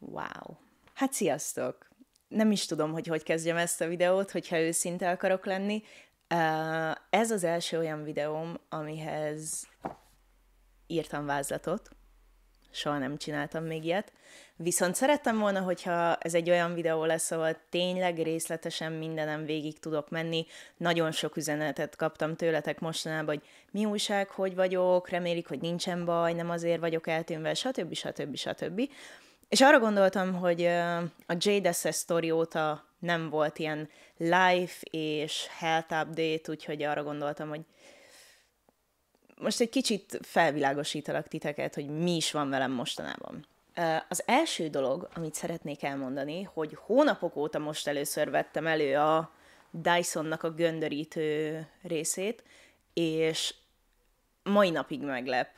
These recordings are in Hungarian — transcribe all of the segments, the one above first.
Wow. Hát sziasztok! Nem is tudom, hogy hogy kezdjem ezt a videót, hogyha őszinte akarok lenni. Ez az első olyan videóm, amihez írtam vázlatot. Soha nem csináltam még ilyet. Viszont szerettem volna, hogyha ez egy olyan videó lesz, ahol tényleg részletesen mindenem végig tudok menni. Nagyon sok üzenetet kaptam tőletek mostanában, hogy mi újság, hogy vagyok, remélik, hogy nincsen baj, nem azért vagyok eltűnve, stb. stb. stb. stb. És arra gondoltam, hogy a JDS e e story óta nem volt ilyen live és health update, úgyhogy arra gondoltam, hogy most egy kicsit felvilágosítalak titeket, hogy mi is van velem mostanában. Az első dolog, amit szeretnék elmondani, hogy hónapok óta most először vettem elő a Dysonnak a göndörítő részét, és mai napig meglep,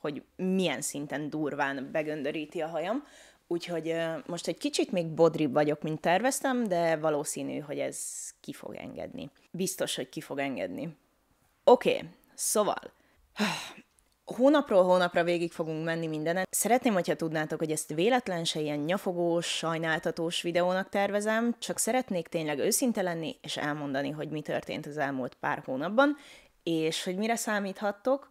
hogy milyen szinten durván begöndöríti a hajam. Úgyhogy most egy kicsit még bodribb vagyok, mint terveztem, de valószínű, hogy ez ki fog engedni. Biztos, hogy ki fog engedni. Oké, okay, szóval hónapról hónapra végig fogunk menni mindenen. Szeretném, hogyha tudnátok, hogy ezt véletlen se ilyen nyafogós, sajnáltatós videónak tervezem, csak szeretnék tényleg őszinte lenni, és elmondani, hogy mi történt az elmúlt pár hónapban, és hogy mire számíthattok.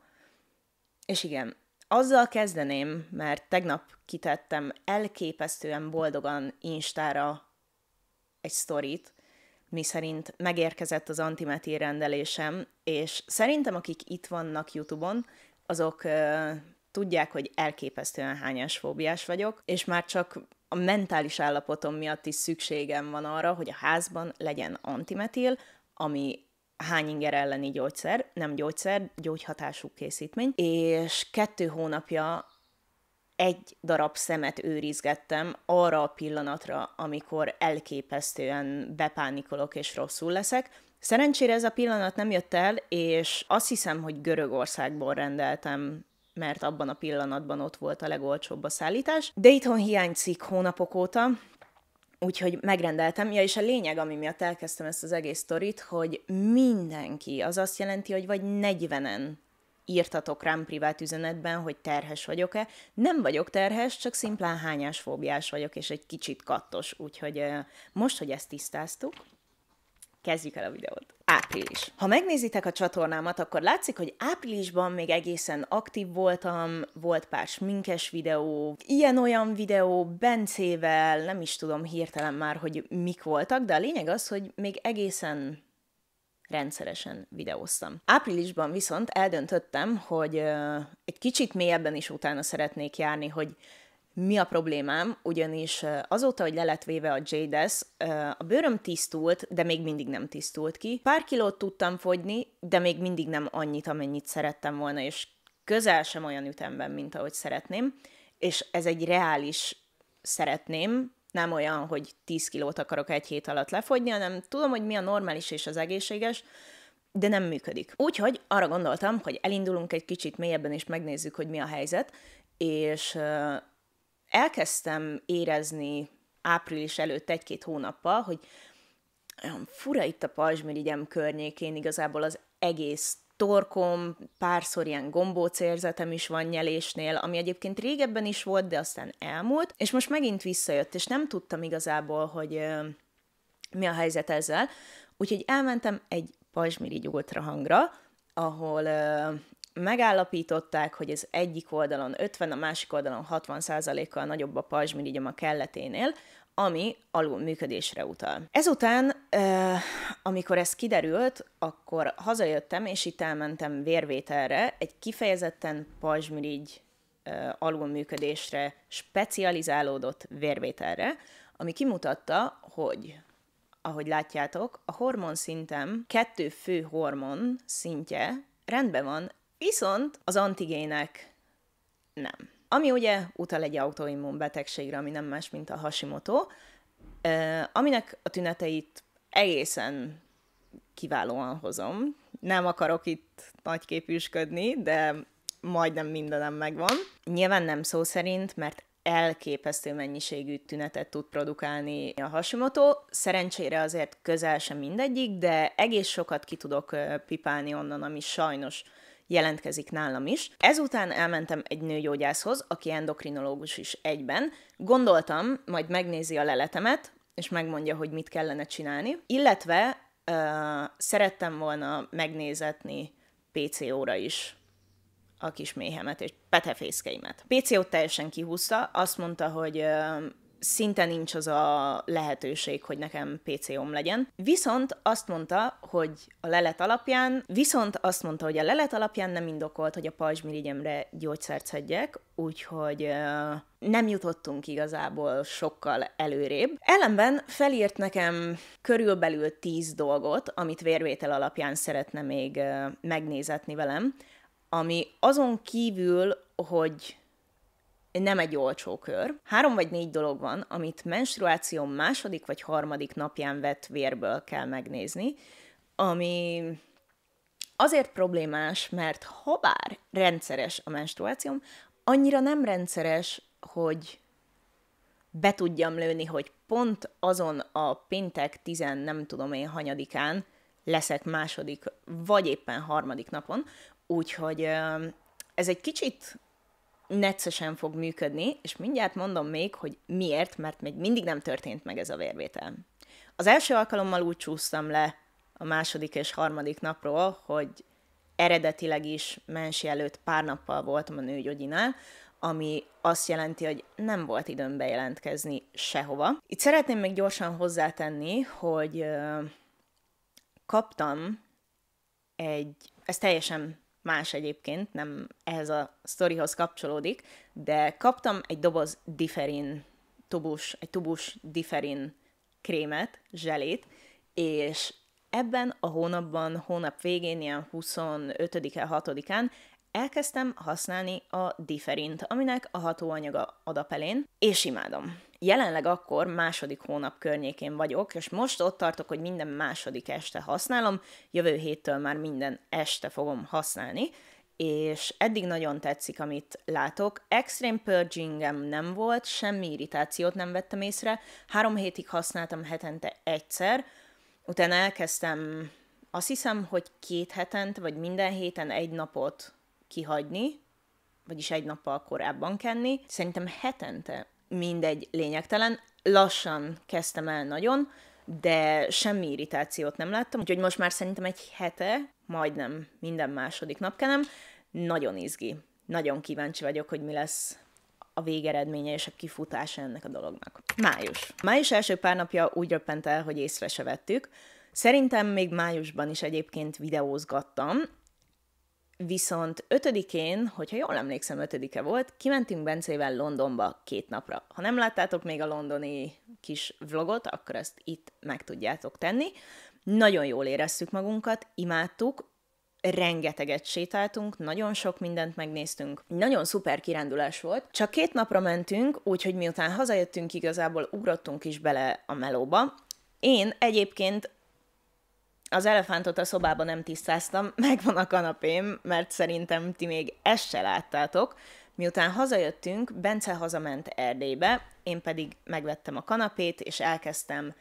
És igen, azzal kezdeném, mert tegnap kitettem elképesztően boldogan Instára egy sztorit, miszerint megérkezett az antimeti rendelésem, és szerintem akik itt vannak YouTube-on, azok ö, tudják, hogy elképesztően hányás fóbiás vagyok, és már csak a mentális állapotom miatt is szükségem van arra, hogy a házban legyen antimetil, ami hány inger elleni gyógyszer, nem gyógyszer, gyógyhatású készítmény, és kettő hónapja egy darab szemet őrizgettem arra a pillanatra, amikor elképesztően bepánikolok és rosszul leszek. Szerencsére ez a pillanat nem jött el, és azt hiszem, hogy Görögországból rendeltem mert abban a pillanatban ott volt a legolcsóbb a szállítás. De itthon hiányzik hónapok óta, Úgyhogy megrendeltem, ja, és a lényeg, ami miatt elkezdtem ezt az egész sztorit, hogy mindenki, az azt jelenti, hogy vagy 40-en írtatok rám privát üzenetben, hogy terhes vagyok-e. Nem vagyok terhes, csak szimplán hányásfóbiás vagyok, és egy kicsit kattos. Úgyhogy most, hogy ezt tisztáztuk, kezdjük el a videót április. Ha megnézitek a csatornámat, akkor látszik, hogy áprilisban még egészen aktív voltam, volt pár sminkes videó, ilyen-olyan videó, Bencével, nem is tudom hirtelen már, hogy mik voltak, de a lényeg az, hogy még egészen rendszeresen videóztam. Áprilisban viszont eldöntöttem, hogy uh, egy kicsit mélyebben is utána szeretnék járni, hogy mi a problémám, ugyanis azóta, hogy leletvéve a JDS, a bőröm tisztult, de még mindig nem tisztult ki. Pár kilót tudtam fogyni, de még mindig nem annyit, amennyit szerettem volna, és közel sem olyan ütemben, mint ahogy szeretném. És ez egy reális szeretném, nem olyan, hogy 10 kilót akarok egy hét alatt lefogyni, hanem tudom, hogy mi a normális és az egészséges, de nem működik. Úgyhogy arra gondoltam, hogy elindulunk egy kicsit mélyebben, és megnézzük, hogy mi a helyzet, és elkezdtem érezni április előtt egy-két hónappal, hogy olyan fura itt a pajzsmirigyem környékén igazából az egész torkom, párszor ilyen gombócérzetem is van nyelésnél, ami egyébként régebben is volt, de aztán elmúlt, és most megint visszajött, és nem tudtam igazából, hogy ö, mi a helyzet ezzel, úgyhogy elmentem egy pajzsmirigy ultrahangra, ahol ö, megállapították, hogy ez egyik oldalon 50, a másik oldalon 60%-kal nagyobb a pajzsmirigyom a kelleténél, ami alul működésre utal. Ezután, euh, amikor ez kiderült, akkor hazajöttem, és itt elmentem vérvételre egy kifejezetten pajzsmirigy euh, alulműködésre specializálódott vérvételre, ami kimutatta, hogy ahogy látjátok, a hormonszintem kettő fő hormon szintje rendben van Viszont az antigének nem. Ami ugye utal egy autoimmun betegségre, ami nem más, mint a Hashimoto, aminek a tüneteit egészen kiválóan hozom. Nem akarok itt nagy képűsködni, de majdnem mindenem megvan. Nyilván nem szó szerint, mert elképesztő mennyiségű tünetet tud produkálni a Hashimoto. Szerencsére azért közel sem mindegyik, de egész sokat ki tudok pipálni onnan, ami sajnos jelentkezik nálam is. Ezután elmentem egy nőgyógyászhoz, aki endokrinológus is egyben. Gondoltam, majd megnézi a leletemet, és megmondja, hogy mit kellene csinálni. Illetve uh, szerettem volna megnézetni PCO-ra is a kis méhemet és petefészkeimet. PCO teljesen kihúzta, azt mondta, hogy uh, szinte nincs az a lehetőség, hogy nekem PC-om legyen. Viszont azt mondta, hogy a lelet alapján, viszont azt mondta, hogy a lelet alapján nem indokolt, hogy a pajzsmirigyemre gyógyszert szedjek, úgyhogy nem jutottunk igazából sokkal előrébb. Ellenben felírt nekem körülbelül 10 dolgot, amit vérvétel alapján szeretne még megnézetni velem, ami azon kívül, hogy nem egy olcsó kör. Három vagy négy dolog van, amit menstruáció második vagy harmadik napján vett vérből kell megnézni, ami azért problémás, mert ha bár rendszeres a menstruációm, annyira nem rendszeres, hogy be tudjam lőni, hogy pont azon a péntek 10 nem tudom én hanyadikán leszek második, vagy éppen harmadik napon, úgyhogy ez egy kicsit netszesen fog működni, és mindjárt mondom még, hogy miért, mert még mindig nem történt meg ez a vérvétel. Az első alkalommal úgy csúsztam le a második és harmadik napról, hogy eredetileg is mensi előtt pár nappal voltam a nőgyógyinál, ami azt jelenti, hogy nem volt időm bejelentkezni sehova. Itt szeretném még gyorsan hozzátenni, hogy kaptam egy, ez teljesen más egyébként, nem ehhez a sztorihoz kapcsolódik, de kaptam egy doboz diferin tubus, egy tubus diferin krémet, zselét, és ebben a hónapban, hónap végén, ilyen 25-e, 6-án Elkezdtem használni a Differint, aminek a hatóanyaga adapelén, és imádom. Jelenleg akkor második hónap környékén vagyok, és most ott tartok, hogy minden második este használom, jövő héttől már minden este fogom használni, és eddig nagyon tetszik, amit látok. Extreme purgingem nem volt, semmi irritációt nem vettem észre. Három hétig használtam hetente egyszer, utána elkezdtem azt hiszem, hogy két hetent, vagy minden héten egy napot kihagyni, vagyis egy nappal korábban kenni. Szerintem hetente mindegy lényegtelen. Lassan kezdtem el nagyon, de semmi irritációt nem láttam, úgyhogy most már szerintem egy hete, majdnem minden második nap kenem. Nagyon izgi. Nagyon kíváncsi vagyok, hogy mi lesz a végeredménye és a kifutása ennek a dolognak. Május. Május első pár napja úgy röppent el, hogy észre se vettük. Szerintem még májusban is egyébként videózgattam, Viszont ötödikén, hogyha jól emlékszem, ötödike volt, kimentünk Bencével Londonba két napra. Ha nem láttátok még a londoni kis vlogot, akkor ezt itt meg tudjátok tenni. Nagyon jól éreztük magunkat, imádtuk, rengeteget sétáltunk, nagyon sok mindent megnéztünk. Nagyon szuper kirándulás volt. Csak két napra mentünk, úgyhogy miután hazajöttünk, igazából ugrottunk is bele a melóba. Én egyébként az elefántot a szobában nem tisztáztam, megvan a kanapém, mert szerintem ti még ezt se láttátok. Miután hazajöttünk, Bence hazament Erdélybe, én pedig megvettem a kanapét, és elkezdtem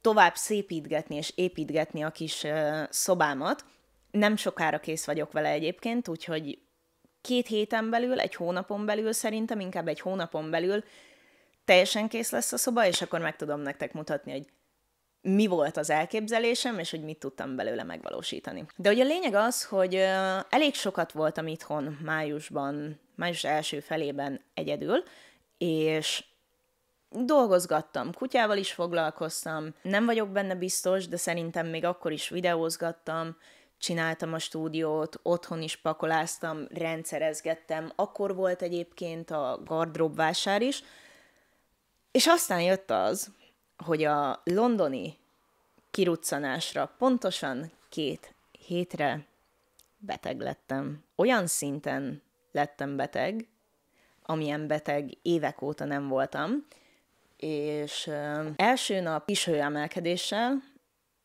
tovább szépítgetni és építgetni a kis uh, szobámat. Nem sokára kész vagyok vele egyébként, úgyhogy két héten belül, egy hónapon belül szerintem, inkább egy hónapon belül teljesen kész lesz a szoba, és akkor meg tudom nektek mutatni, hogy mi volt az elképzelésem, és hogy mit tudtam belőle megvalósítani. De ugye a lényeg az, hogy elég sokat voltam itthon májusban, május első felében egyedül, és dolgozgattam, kutyával is foglalkoztam, nem vagyok benne biztos, de szerintem még akkor is videózgattam, csináltam a stúdiót, otthon is pakoláztam, rendszerezgettem, akkor volt egyébként a gardróbvásár is, és aztán jött az, hogy a londoni kiruccanásra pontosan két hétre beteg lettem. Olyan szinten lettem beteg, amilyen beteg évek óta nem voltam, és első nap kis hőemelkedéssel,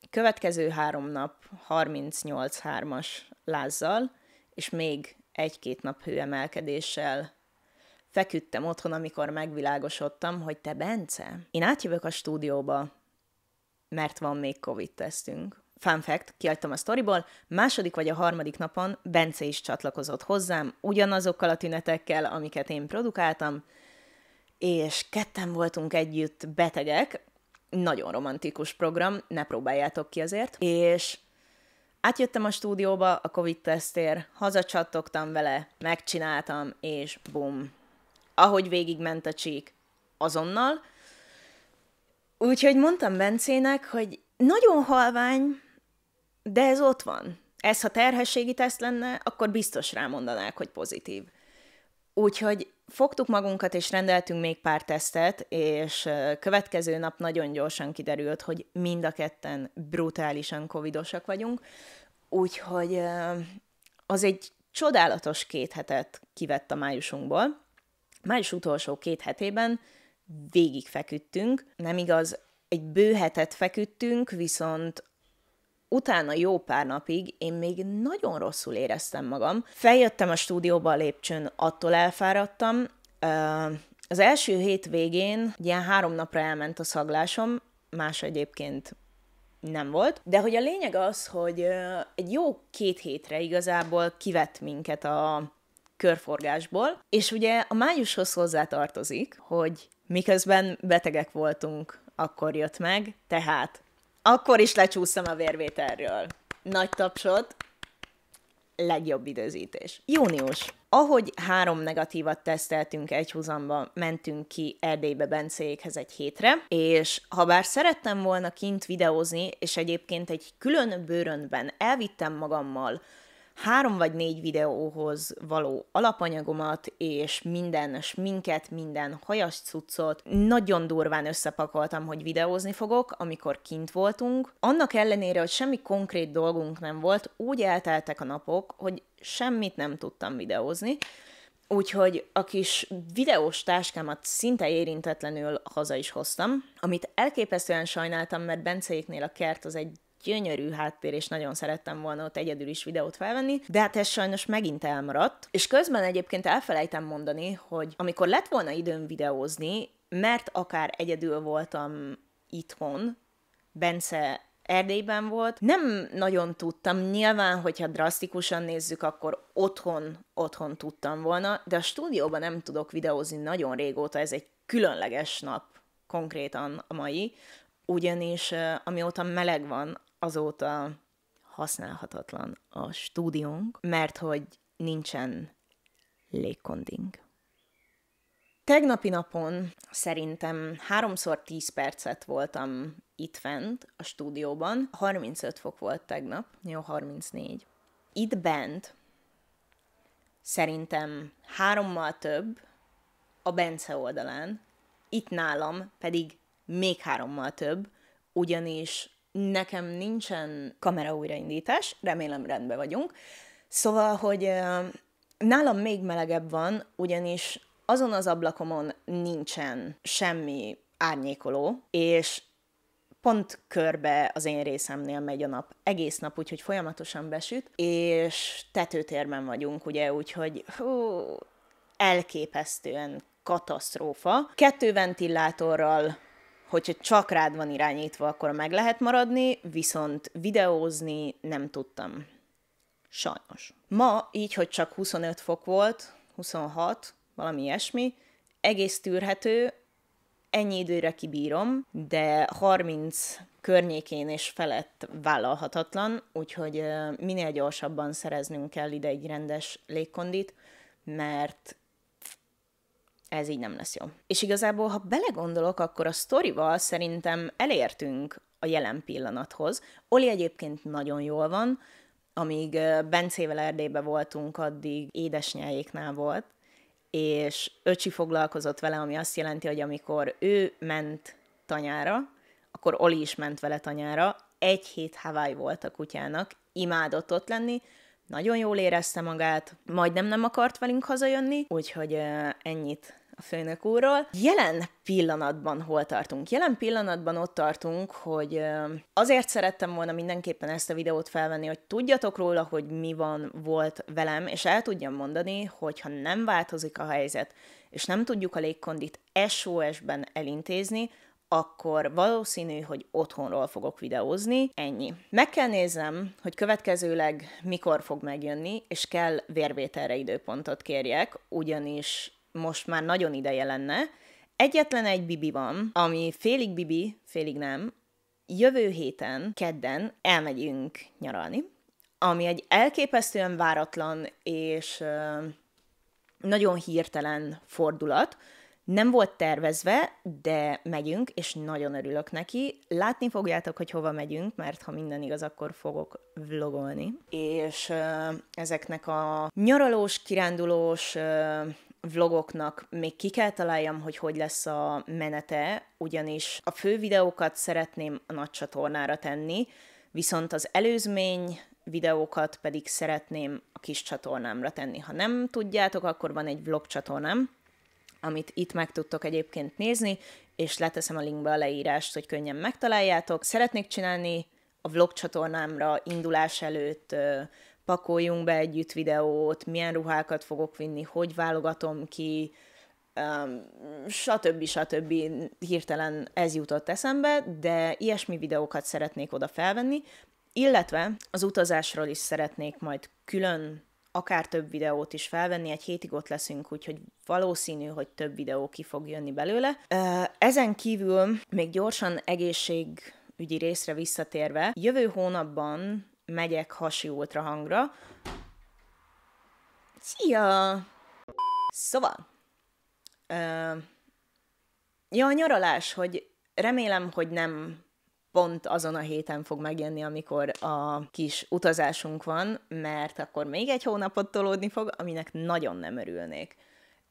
következő három nap 38-3-as lázzal, és még egy-két nap hőemelkedéssel Feküdtem otthon, amikor megvilágosodtam, hogy te, Bence, én átjövök a stúdióba, mert van még Covid-tesztünk. Fun fact, kiadtam a sztoriból, második vagy a harmadik napon Bence is csatlakozott hozzám, ugyanazokkal a tünetekkel, amiket én produkáltam, és ketten voltunk együtt betegek, nagyon romantikus program, ne próbáljátok ki azért, és átjöttem a stúdióba a Covid-tesztért, hazacsattogtam vele, megcsináltam, és bum, ahogy végigment a csík. Azonnal. Úgyhogy mondtam Bencének, hogy nagyon halvány, de ez ott van. Ez, ha terhességi teszt lenne, akkor biztos rámondanák, hogy pozitív. Úgyhogy fogtuk magunkat, és rendeltünk még pár tesztet, és következő nap nagyon gyorsan kiderült, hogy mind a ketten brutálisan covidosak vagyunk, úgyhogy az egy csodálatos két hetet kivett a májusunkból, május utolsó két hetében végig feküdtünk. Nem igaz, egy bő hetet feküdtünk, viszont utána jó pár napig én még nagyon rosszul éreztem magam. Feljöttem a stúdióba a lépcsőn, attól elfáradtam. Az első hét végén ilyen három napra elment a szaglásom, más egyébként nem volt. De hogy a lényeg az, hogy egy jó két hétre igazából kivett minket a körforgásból, és ugye a májushoz hozzá tartozik, hogy miközben betegek voltunk, akkor jött meg, tehát akkor is lecsúsztam a vérvételről. Nagy tapsot, legjobb időzítés. Június. Ahogy három negatívat teszteltünk egy húzamba, mentünk ki Erdélybe Bencéjékhez egy hétre, és ha bár szerettem volna kint videózni, és egyébként egy külön bőrönben elvittem magammal három vagy négy videóhoz való alapanyagomat, és minden sminket, minden hajas cuccot nagyon durván összepakoltam, hogy videózni fogok, amikor kint voltunk. Annak ellenére, hogy semmi konkrét dolgunk nem volt, úgy elteltek a napok, hogy semmit nem tudtam videózni, Úgyhogy a kis videós táskámat szinte érintetlenül haza is hoztam, amit elképesztően sajnáltam, mert Benceiknél a kert az egy gyönyörű háttér, és nagyon szerettem volna ott egyedül is videót felvenni, de hát ez sajnos megint elmaradt. És közben egyébként elfelejtem mondani, hogy amikor lett volna időm videózni, mert akár egyedül voltam itthon, Bence Erdélyben volt. Nem nagyon tudtam, nyilván, hogyha drasztikusan nézzük, akkor otthon, otthon tudtam volna, de a stúdióban nem tudok videózni nagyon régóta, ez egy különleges nap konkrétan a mai, ugyanis amióta meleg van, azóta használhatatlan a stúdiónk, mert hogy nincsen légkonding. Tegnapi napon szerintem háromszor 10 percet voltam itt fent a stúdióban. 35 fok volt tegnap, jó 34. Itt bent szerintem hárommal több a Bence oldalán, itt nálam pedig még hárommal több, ugyanis Nekem nincsen kamera újraindítás, remélem rendben vagyunk. Szóval, hogy nálam még melegebb van, ugyanis azon az ablakomon nincsen semmi árnyékoló, és pont körbe az én részemnél megy a nap egész nap, úgyhogy folyamatosan besüt, és tetőtérben vagyunk, ugye, úgyhogy hú, elképesztően katasztrófa. Kettő ventilátorral hogyha csak rád van irányítva, akkor meg lehet maradni, viszont videózni nem tudtam. Sajnos. Ma így, hogy csak 25 fok volt, 26, valami ilyesmi, egész tűrhető, ennyi időre kibírom, de 30 környékén és felett vállalhatatlan, úgyhogy minél gyorsabban szereznünk kell ide egy rendes légkondit, mert ez így nem lesz jó. És igazából, ha belegondolok, akkor a sztorival szerintem elértünk a jelen pillanathoz. Oli egyébként nagyon jól van, amíg Bencével Erdélybe voltunk, addig édesnyájéknál volt, és öcsi foglalkozott vele, ami azt jelenti, hogy amikor ő ment tanyára, akkor Oli is ment vele tanyára, egy hét Hawaii volt a kutyának, imádott ott lenni, nagyon jól érezte magát, majdnem nem akart velünk hazajönni, úgyhogy ennyit a főnök úrról. Jelen pillanatban hol tartunk? Jelen pillanatban ott tartunk, hogy azért szerettem volna mindenképpen ezt a videót felvenni, hogy tudjatok róla, hogy mi van, volt velem, és el tudjam mondani, hogy ha nem változik a helyzet, és nem tudjuk a légkondit SOS-ben elintézni, akkor valószínű, hogy otthonról fogok videózni, ennyi. Meg kell néznem, hogy következőleg mikor fog megjönni, és kell vérvételre időpontot kérjek, ugyanis most már nagyon ideje lenne. Egyetlen egy bibi van, ami félig bibi, félig nem. Jövő héten, kedden elmegyünk nyaralni, ami egy elképesztően váratlan és nagyon hirtelen fordulat. Nem volt tervezve, de megyünk, és nagyon örülök neki. Látni fogjátok, hogy hova megyünk, mert ha minden igaz, akkor fogok vlogolni. És ö, ezeknek a nyaralós, kirándulós, ö, vlogoknak még ki kell találjam, hogy hogy lesz a menete, ugyanis a fő videókat szeretném a nagy csatornára tenni, viszont az előzmény videókat pedig szeretném a kis csatornámra tenni. Ha nem tudjátok, akkor van egy vlog csatornám, amit itt meg tudtok egyébként nézni, és leteszem a linkbe a leírást, hogy könnyen megtaláljátok. Szeretnék csinálni a vlog csatornámra indulás előtt pakoljunk be együtt videót, milyen ruhákat fogok vinni, hogy válogatom ki, um, stb. stb. hirtelen ez jutott eszembe, de ilyesmi videókat szeretnék oda felvenni, illetve az utazásról is szeretnék majd külön akár több videót is felvenni, egy hétig ott leszünk, úgyhogy valószínű, hogy több videó ki fog jönni belőle. Ezen kívül még gyorsan egészségügyi részre visszatérve, jövő hónapban megyek hasi ultrahangra. Szia! Szóval, uh, ja, a nyaralás, hogy remélem, hogy nem pont azon a héten fog megjönni, amikor a kis utazásunk van, mert akkor még egy hónapot tolódni fog, aminek nagyon nem örülnék.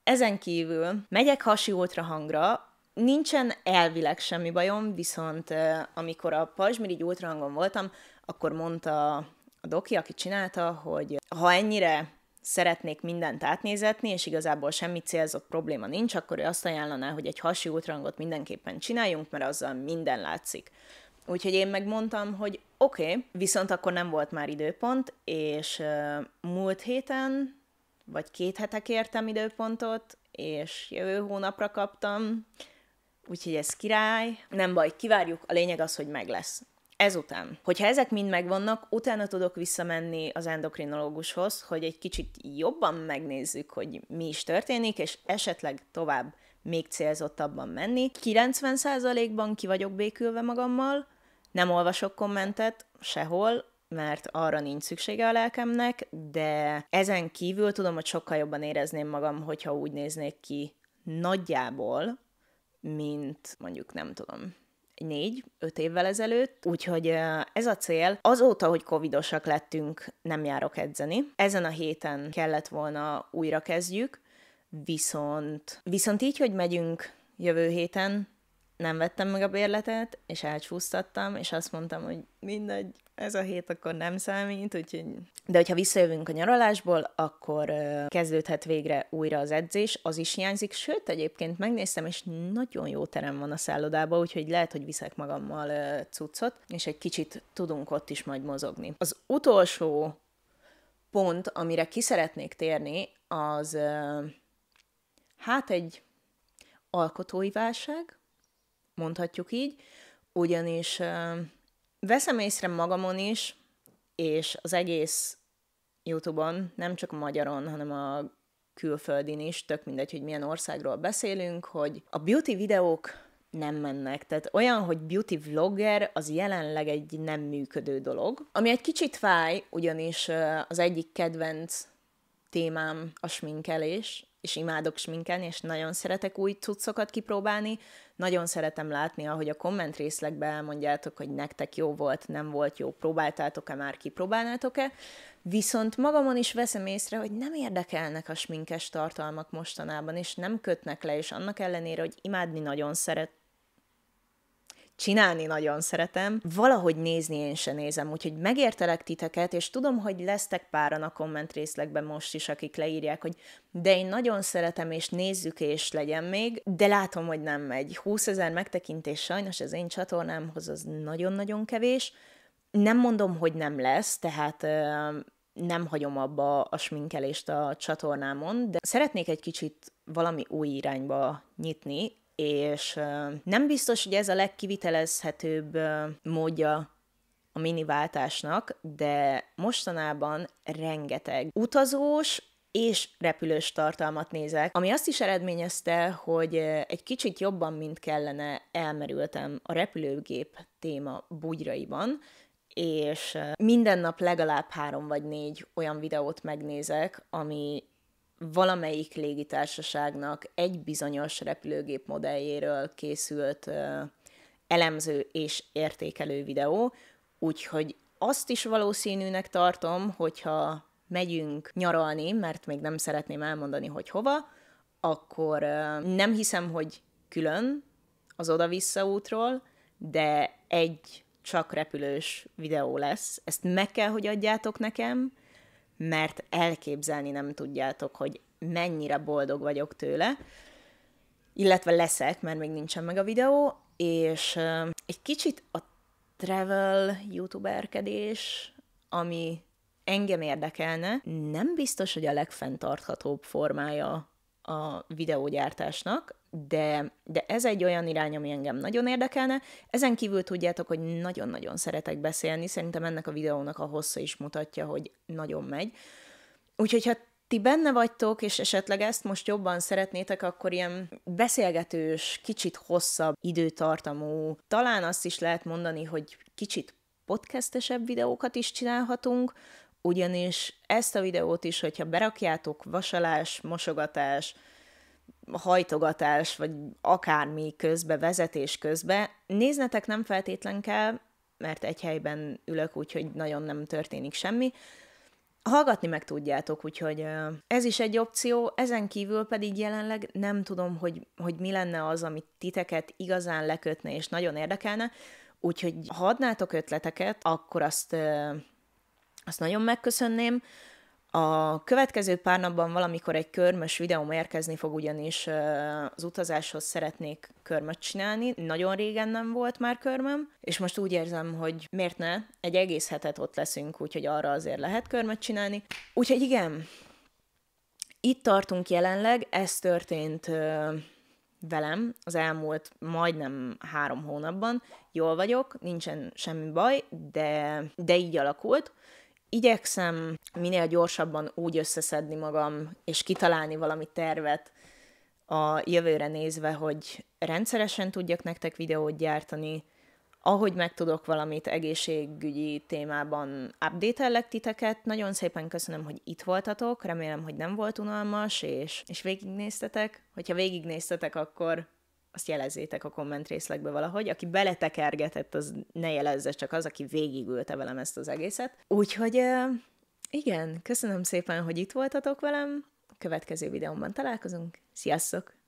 Ezen kívül megyek hasi ultrahangra, nincsen elvileg semmi bajom, viszont amikor a Pajzsmirigy ultrahangon voltam, akkor mondta a doki, aki csinálta, hogy ha ennyire szeretnék mindent átnézetni, és igazából semmi célzott probléma nincs, akkor ő azt ajánlaná, hogy egy hasi útrangot mindenképpen csináljunk, mert azzal minden látszik. Úgyhogy én megmondtam, hogy oké, okay, viszont akkor nem volt már időpont, és uh, múlt héten, vagy két hetek kértem időpontot, és jövő hónapra kaptam, úgyhogy ez király. Nem baj, kivárjuk, a lényeg az, hogy meg lesz. Ezután, hogyha ezek mind megvannak, utána tudok visszamenni az endokrinológushoz, hogy egy kicsit jobban megnézzük, hogy mi is történik, és esetleg tovább még célzottabban menni. 90%-ban ki vagyok békülve magammal, nem olvasok kommentet sehol, mert arra nincs szüksége a lelkemnek, de ezen kívül tudom, hogy sokkal jobban érezném magam, hogyha úgy néznék ki nagyjából, mint mondjuk nem tudom, négy-öt évvel ezelőtt, úgyhogy ez a cél. Azóta, hogy covidosak lettünk, nem járok edzeni. Ezen a héten kellett volna újra kezdjük, viszont, viszont így, hogy megyünk jövő héten, nem vettem meg a bérletet, és elcsúsztattam, és azt mondtam, hogy mindegy, ez a hét akkor nem számít, úgyhogy... De hogyha visszajövünk a nyaralásból, akkor uh, kezdődhet végre újra az edzés, az is hiányzik, sőt, egyébként megnéztem, és nagyon jó terem van a szállodában, úgyhogy lehet, hogy viszek magammal uh, cuccot, és egy kicsit tudunk ott is majd mozogni. Az utolsó pont, amire ki szeretnék térni, az uh, hát egy alkotói válság, mondhatjuk így, ugyanis veszem észre magamon is, és az egész YouTube-on, nem csak magyaron, hanem a külföldin is, tök mindegy, hogy milyen országról beszélünk, hogy a beauty videók nem mennek. Tehát olyan, hogy beauty vlogger, az jelenleg egy nem működő dolog. Ami egy kicsit fáj, ugyanis az egyik kedvenc témám a sminkelés, és imádok sminkelni, és nagyon szeretek új cuccokat kipróbálni. Nagyon szeretem látni, ahogy a komment részlegben elmondjátok, hogy nektek jó volt, nem volt jó, próbáltátok-e már, kipróbálnátok-e. Viszont magamon is veszem észre, hogy nem érdekelnek a sminkes tartalmak mostanában, és nem kötnek le, és annak ellenére, hogy imádni nagyon szeret, csinálni nagyon szeretem. Valahogy nézni én se nézem, úgyhogy megértelek titeket, és tudom, hogy lesztek páran a komment részlegben most is, akik leírják, hogy de én nagyon szeretem, és nézzük, és legyen még, de látom, hogy nem megy. 20 ezer megtekintés sajnos az én csatornámhoz az nagyon-nagyon kevés. Nem mondom, hogy nem lesz, tehát nem hagyom abba a sminkelést a csatornámon, de szeretnék egy kicsit valami új irányba nyitni, és nem biztos, hogy ez a legkivitelezhetőbb módja a mini váltásnak, de mostanában rengeteg utazós és repülős tartalmat nézek, ami azt is eredményezte, hogy egy kicsit jobban, mint kellene, elmerültem a repülőgép téma bugyraiban, és minden nap legalább három vagy négy olyan videót megnézek, ami valamelyik légitársaságnak egy bizonyos repülőgép modelljéről készült elemző és értékelő videó, úgyhogy azt is valószínűnek tartom, hogyha megyünk nyaralni, mert még nem szeretném elmondani, hogy hova, akkor nem hiszem, hogy külön az oda-vissza útról, de egy csak repülős videó lesz. Ezt meg kell, hogy adjátok nekem, mert elképzelni nem tudjátok, hogy mennyire boldog vagyok tőle, illetve leszek, mert még nincsen meg a videó, és egy kicsit a travel youtuberkedés, ami engem érdekelne, nem biztos, hogy a legfenntarthatóbb formája a videógyártásnak, de, de ez egy olyan irány, ami engem nagyon érdekelne. Ezen kívül tudjátok, hogy nagyon-nagyon szeretek beszélni, szerintem ennek a videónak a hossza is mutatja, hogy nagyon megy. Úgyhogy ha ti benne vagytok, és esetleg ezt most jobban szeretnétek, akkor ilyen beszélgetős, kicsit hosszabb időtartamú, talán azt is lehet mondani, hogy kicsit podcastesebb videókat is csinálhatunk, ugyanis ezt a videót is, hogyha berakjátok vasalás, mosogatás, hajtogatás, vagy akármi közbe, vezetés közbe, néznetek nem feltétlen kell, mert egy helyben ülök, úgyhogy nagyon nem történik semmi. Hallgatni meg tudjátok, úgyhogy ez is egy opció, ezen kívül pedig jelenleg nem tudom, hogy, hogy mi lenne az, amit titeket igazán lekötne és nagyon érdekelne, úgyhogy ha adnátok ötleteket, akkor azt azt nagyon megköszönném. A következő pár napban valamikor egy körmös videóm érkezni fog, ugyanis az utazáshoz szeretnék körmöt csinálni. Nagyon régen nem volt már körmöm, és most úgy érzem, hogy miért ne? Egy egész hetet ott leszünk, úgyhogy arra azért lehet körmöt csinálni. Úgyhogy igen, itt tartunk jelenleg, ez történt velem az elmúlt majdnem három hónapban. Jól vagyok, nincsen semmi baj, de, de így alakult igyekszem minél gyorsabban úgy összeszedni magam, és kitalálni valami tervet a jövőre nézve, hogy rendszeresen tudjak nektek videót gyártani, ahogy meg tudok valamit egészségügyi témában, update titeket. Nagyon szépen köszönöm, hogy itt voltatok, remélem, hogy nem volt unalmas, és, és végignéztetek. Hogyha végignéztetek, akkor azt jelezzétek a komment részlegbe valahogy. Aki beletekergetett, az ne jelezze, csak az, aki végigülte velem ezt az egészet. Úgyhogy igen, köszönöm szépen, hogy itt voltatok velem. A következő videómban találkozunk. Sziasztok!